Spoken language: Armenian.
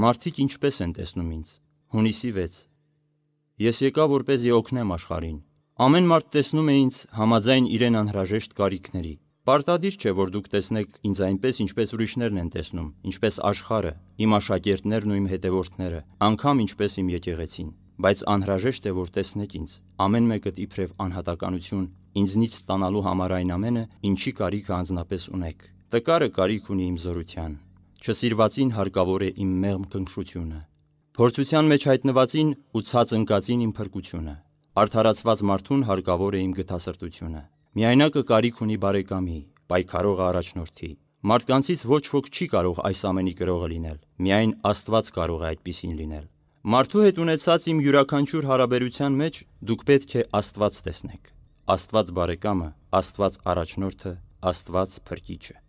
Մարդիկ ինչպես են տեսնում ինձ։ Հունիսի 6։ Ես եկա որպեսզի օգնեմ աշխարհին։ Ամեն մարդ տեսնում է ինձ համաձայն իրեն անհրաժեշտ կարիքների։ Պարտադիր չէ, որ դուք տեսնեք ինձ այնպես, ինչպես ուրիշներն են տեսնում, ինչպես աշխարը, իմ աշակերտներն ու իմ հետևորդները, անգամ ինչպես իմ եկեղեցին, բայց անհրաժեշտ է, որ տեսնեք ինձ։ Ամեն մեկը իբրև անհատականություն ինձնից ստանալու համար այն ամենը, ինչի կարիքը անձնապես ունեք։ Տկարը կարիք ունի իմ զորության չսիրվածին հարկավոր է իմ մեղմ կնքշությունը։ Փորձության մեջ հայտնվածին ու ցած ընկածին իմ փրկությունը։ Արդարացված մարդուն հարկավոր է իմ գտասրտությունը։ Միայնակը կարիք ունի բարեկամի, պայքարող առաջնորդի։ Մարդկանցից ոչ ոք չի կարող այս ամենի գրողը լինել։ Միայն Աստված կարող է այդպիսին լինել։ Մարդու հետ ունեցած իմ յուրաքանչյուր հարաբերության մեջ դուք պետք է Աստված տեսնեք։ Աստված բարեկամը, Աստված առաջնորդը, Աստված փրկիչը։